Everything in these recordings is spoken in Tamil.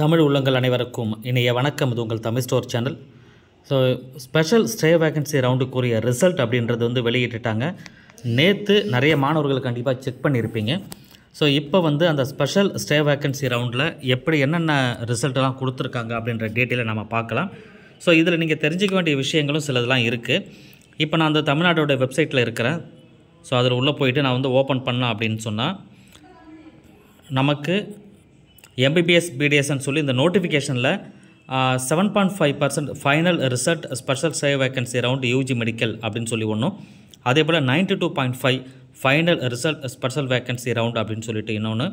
தமிழ் உள்ளங்கள் அனைவருக்கும் இனிய வணக்கம் இது உங்கள் Tamil store channel so special stray vacancy ரவுண்டுக்குரிய ரிசல்ட் அப்படின்றது வந்து வெளியிட்டுட்டாங்க நேற்று நிறைய மாணவர்கள் கண்டிப்பாக செக் பண்ணியிருப்பீங்க ஸோ இப்போ வந்து அந்த ஸ்பெஷல் ஸ்டே வேக்கன்சி ரவுண்டில் எப்படி என்னென்ன ரிசல்ட்டெல்லாம் கொடுத்துருக்காங்க அப்படின்ற டீட்டெயிலை நம்ம பார்க்கலாம் ஸோ இதில் நீங்கள் தெரிஞ்சிக்க வேண்டிய விஷயங்களும் சிலதெல்லாம் இருக்குது இப்போ நான் அந்த தமிழ்நாட்டோட வெப்சைட்டில் இருக்கிறேன் ஸோ அதில் உள்ளே போயிட்டு நான் வந்து ஓப்பன் பண்ணேன் அப்படின்னு சொன்னால் நமக்கு எம்பிபிஎஸ் பிடிஎஸ்ன்னு சொல்லி இந்த நோட்டிஃபிகேஷனில் seven point five percent final result special சே வேக்கன்சி ரவுண்ட் யூஜி மெடிக்கல் அப்படின்னு சொல்லி ஒன்றும் அதே போல் ninety two point five final result special vacancy round அப்படின்னு சொல்லிட்டு இன்னொன்று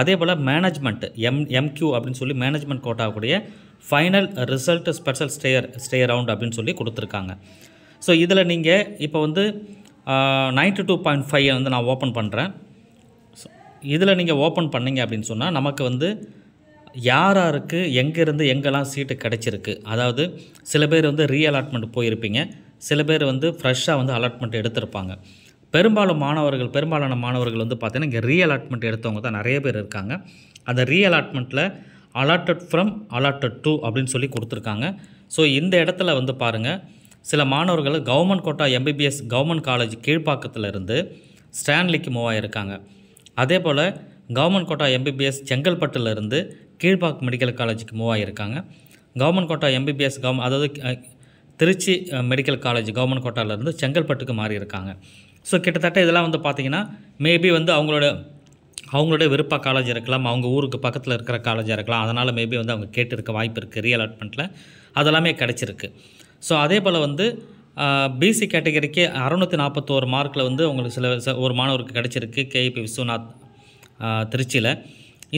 அதே போல் மேனேஜ்மெண்ட் எம் எம்கியூ அப்படின்னு சொல்லி மேனேஜ்மெண்ட் கோட்டாவுடைய final result special stray stray round அப்படின்னு சொல்லி கொடுத்துருக்காங்க ஸோ இதில் நீங்கள் இப்போ வந்து நைன்டி டூ பாயிண்ட் ஃபைவ் வந்து நான் ஓப்பன் பண்ணுறேன் இதில் நீங்கள் ஓப்பன் பண்ணிங்க அப்படின்னு சொன்னால் நமக்கு வந்து யார் யாருக்கு எங்கேருந்து எங்கெல்லாம் சீட்டு கிடச்சிருக்கு அதாவது சில பேர் வந்து ரீ அலாட்மெண்ட் போயிருப்பீங்க சில பேர் வந்து ஃப்ரெஷ்ஷாக வந்து அலாட்மெண்ட் எடுத்திருப்பாங்க பெரும்பாலும் மாணவர்கள் பெரும்பாலான மாணவர்கள் வந்து பார்த்திங்கன்னா இங்கே ரீ அலாட்மெண்ட் எடுத்தவங்க தான் நிறைய பேர் இருக்காங்க அந்த ரீ அலாட்மெண்ட்டில் அலாட்டட் ஃப்ரம் அலாட்டட் டூ அப்படின்னு சொல்லி கொடுத்துருக்காங்க ஸோ இந்த இடத்துல வந்து பாருங்கள் சில மாணவர்கள் government quota MBBS government college கீழ்ப்பாக்கத்தில் இருந்து ஸ்டான்லிக்கு மூவாயிருக்காங்க அதே போல் கவர்மெண்ட் கோட்டா எம்பிபிஎஸ் செங்கல்பட்டுலேருந்து கீழ்பாக் மெடிக்கல் காலேஜுக்கு மூவ் ஆகியிருக்காங்க கவர்மெண்ட் கோட்டா எம்பிபிஎஸ் கவர் அதாவது திருச்சி மெடிக்கல் காலேஜ் கவர்மெண்ட் கோட்டாலேருந்து செங்கல்பட்டுக்கு மாறியிருக்காங்க ஸோ கிட்டத்தட்ட இதெல்லாம் வந்து பார்த்திங்கன்னா மேபி வந்து அவங்களோட அவங்களோட விருப்ப காலேஜ் இருக்கலாம் அவங்க ஊருக்கு பக்கத்தில் இருக்கிற காலேஜாக இருக்கலாம் அதனால் மேபி வந்து அவங்க கேட்டிருக்க வாய்ப்பு இருக்குது ரீ அலாட்மெண்ட்டில் அதெல்லாமே கிடச்சிருக்கு ஸோ அதே போல் வந்து பிசி கேட்டகரிக்கு அறநூற்றி நாற்பத்தோரு மார்க்கில் வந்து உங்களுக்கு சில ஒரு மாணவருக்கு கிடச்சிருக்கு கேஇபி விஸ்வநாத் திருச்சியில்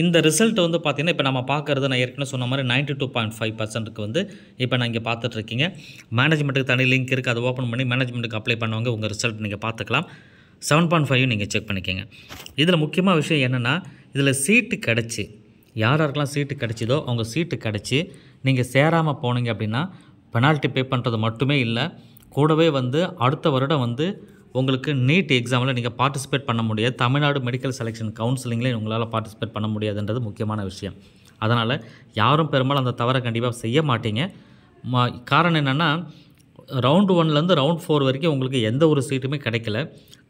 இந்த ரிசல்ட் வந்து பார்த்திங்கன்னா இப்போ நம்ம பார்க்குறது நான் ஏற்கனவே சொன்ன மாதிரி நைன்டி டூ பாயிண்ட் ஃபைவ் பர்சன்ட்டுக்கு வந்து இப்போ நான் இங்கே பார்த்துட்ருக்கீங்க மேனேஜ்மெண்ட்டுக்கு தனி லிங்க் இருக்குது அதை ஓப்பன் பண்ணி மேனேஜ்மெண்ட்டுக்கு அப்ளை பண்ணுவாங்க உங்கள் ரிசல்ட் நீங்கள் பார்த்துக்கலாம் செவன் பாயிண்ட் ஃபைவ் நீங்கள் செக் பண்ணிக்கோங்க இதில் முக்கியமாக விஷயம் என்னென்னா இதில் சீட்டு கிடச்சி யார் யாருக்கெல்லாம் சீட்டு கிடச்சிதோ அவங்க சீட்டு கிடச்சி நீங்கள் சேராமல் போனீங்க அப்படின்னா பெனால்ட்டி பே பண்ணுறது மட்டுமே இல்லை கூடவே வந்து அடுத்த வருடம் வந்து உங்களுக்கு நீட் எக்ஸாமில் நீங்கள் பார்ட்டிசிபேட் பண்ண முடியாது தமிழ்நாடு மெடிக்கல் செலெக்ஷன் கவுன்சிலிங்லேயும் உங்களால் பார்ட்டிசிபேட் பண்ண முடியாதுன்றது முக்கியமான விஷயம் அதனால் யாரும் பெரும்பாலும் அந்த தவறை கண்டிப்பாக செய்ய மாட்டீங்க மா காரணம் என்னென்னா ரவுண்டு ஒன்லேருந்து ரவுண்ட் ஃபோர் வரைக்கும் உங்களுக்கு எந்த ஒரு சீட்டுமே கிடைக்கல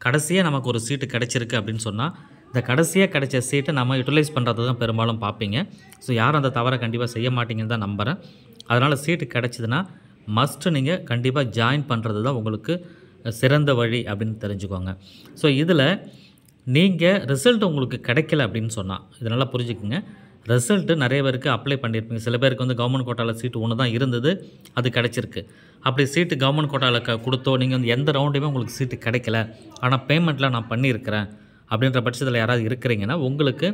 கடைசியாக நமக்கு ஒரு சீட்டு கிடச்சிருக்கு அப்படின்னு சொன்னால் இந்த கடைசியாக கிடைச்ச சீட்டை நம்ம யூட்டிலைஸ் பண்ணுறது தான் பெரும்பாலும் பார்ப்பீங்க ஸோ யாரும் அந்த தவறை கண்டிப்பாக செய்ய மாட்டீங்கன்னு தான் நம்புகிறேன் அதனால் சீட்டு கிடைச்சிதுன்னா மஸ்ட்டு நீங்கள் கண்டிப்பாக ஜாயின் பண்ணுறது தான் உங்களுக்கு சிறந்த வழி அப்படின்னு தெரிஞ்சுக்கோங்க ஸோ இதில் நீங்கள் ரிசல்ட் உங்களுக்கு கிடைக்கல அப்படின்னு சொன்னால் இதனால் புரிஞ்சுக்குங்க ரிசல்ட்டு நிறைய பேருக்கு அப்ளை பண்ணியிருப்பீங்க சில பேருக்கு வந்து கவர்மெண்ட் கோட்டாவில் சீட்டு ஒன்று தான் இருந்தது அது கிடச்சிருக்கு அப்படி சீட்டு கவர்மெண்ட் கோட்டாவில் க கொடுத்தோ நீங்கள் வந்து எந்த ரவுண்டையுமே உங்களுக்கு சீட்டு கிடைக்கல ஆனால் பேமெண்ட்டில் நான் பண்ணியிருக்கிறேன் அப்படின்ற பட்சத்தில் யாராவது இருக்கிறீங்கன்னா உங்களுக்கு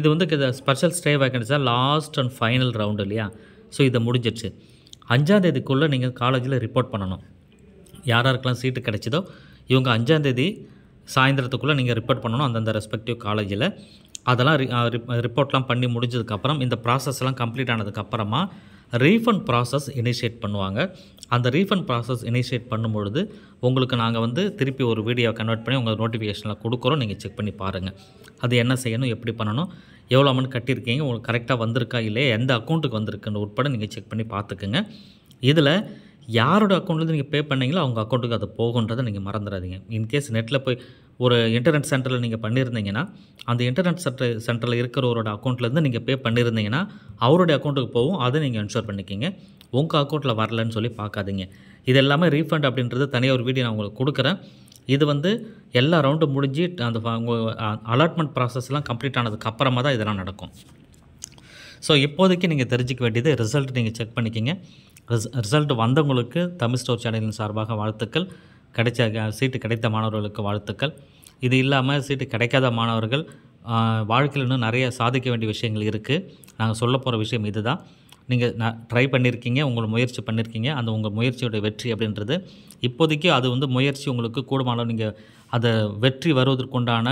இது வந்து ஸ்பெஷல் ஸ்டே வேகன்ஸாக லாஸ்ட் அண்ட் ஃபைனல் ரவுண்டு இல்லையா ஸோ இதை முடிஞ்சிடுச்சு அஞ்சாந்தேதிக்குள்ளே நீங்கள் காலேஜில் ரிப்போர்ட் பண்ணணும் யாராருக்கெல்லாம் சீட்டு கிடைச்சதோ இவங்க அஞ்சாந்தேதி சாயந்தரத்துக்குள்ளே நீங்கள் ரிப்போர்ட் பண்ணணும் அந்தந்த ரெஸ்பெக்டிவ் காலேஜில் அதெல்லாம் ரிப்போர்ட்லாம் பண்ணி முடிஞ்சதுக்கப்புறம் இந்த ப்ராசஸ்லாம் கம்ப்ளீட் ஆனதுக்கப்புறமா ரீஃபண்ட் ப்ராசஸ் இனிஷியேட் பண்ணுவாங்க அந்த ரீஃபண்ட் ப்ராசஸ் இனிஷியேட் பண்ணும்பொழுது உங்களுக்கு நாங்கள் வந்து திருப்பி ஒரு வீடியோ கன்வெர்ட் பண்ணி உங்களுக்கு நோட்டிஃபிகேஷனில் கொடுக்குறோம் நீங்கள் செக் பண்ணி பாருங்கள் அது என்ன செய்யணும் எப்படி பண்ணணும் எவ்வளோ அமௌண்ட் கட்டியிருக்கீங்க உங்களுக்கு கரெக்டாக வந்திருக்கா இல்லையா எந்த அக்கௌண்ட்டுக்கு வந்திருக்குன்னு உட்பட நீங்கள் செக் பண்ணி பார்த்துக்குங்க இதில் யாரோட அக்கௌண்ட்லேருந்து நீங்கள் பே பண்ணீங்களோ அவங்க அக்கௌண்ட்டுக்கு அது போகுன்றதை நீங்கள் மறந்துடாதீங்க இன்கேஸ் நெட்டில் போய் ஒரு இன்டர்நெட் சென்டரில் நீங்கள் பண்ணியிருந்தீங்கன்னா அந்த இன்டர்நெட் சென்டர் சென்டரில் இருக்கிறவரோட அக்கௌண்ட்லேருந்து நீங்கள் பே பண்ணியிருந்தீங்கன்னா அவருடைய அக்கௌண்ட்டுக்கு போகும் அதை நீங்கள் இன்ஷூர் பண்ணிக்கிங்க உங்கள் அக்கௌண்ட்டில் வரலன்னு சொல்லி பார்க்காதீங்க இது எல்லாமே ரீஃபண்ட் அப்படின்றது தனியாக ஒரு வீடியோ நான் உங்களுக்கு கொடுக்குறேன் இது வந்து எல்லா ரவுண்டும் முடிஞ்சு அந்த அலாட்மெண்ட் ப்ராசஸ்லாம் கம்ப்ளீட் ஆனதுக்கு அப்புறமா தான் இதெல்லாம் நடக்கும் ஸோ இப்போதைக்கு நீங்கள் தெரிஞ்சிக்க வேண்டியது ரிசல்ட் நீங்கள் செக் பண்ணிக்கிங்க ரிசல்ட் வந்தவங்களுக்கு தமிழ் ஸ்டோர் சேனலின் சார்பாக வாழ்த்துக்கள் கிடைச்ச சீட்டு கிடைத்த மாணவர்களுக்கு வாழ்த்துக்கள் இது இல்லாமல் சீட்டு கிடைக்காத மாணவர்கள் வாழ்க்கையில் இன்னும் நிறைய சாதிக்க வேண்டிய விஷயங்கள் இருக்குது நாங்கள் சொல்ல போகிற விஷயம் இது தான் நீங்கள் நான் ட்ரை பண்ணியிருக்கீங்க உங்களை முயற்சி பண்ணியிருக்கீங்க அந்த உங்கள் முயற்சியோடைய வெற்றி அப்படின்றது இப்போதைக்கு அது வந்து முயற்சி உங்களுக்கு கூடுமான நீங்கள் அதை வெற்றி வருவதற்குண்டான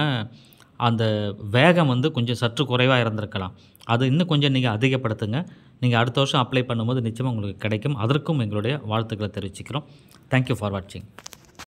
அந்த வேகம் வந்து கொஞ்சம் சற்று குறைவாக இருந்திருக்கலாம் அது இன்னும் கொஞ்சம் நீங்கள் அதிகப்படுத்துங்க நீங்கள் அடுத்த வருஷம் அப்ளை பண்ணும்போது நிச்சயமாக உங்களுக்கு கிடைக்கும் அதற்கும் எங்களுடைய வாழ்த்துக்களை தெரிவிச்சுக்கிறோம் தேங்க்யூ ஃபார் வாட்சிங்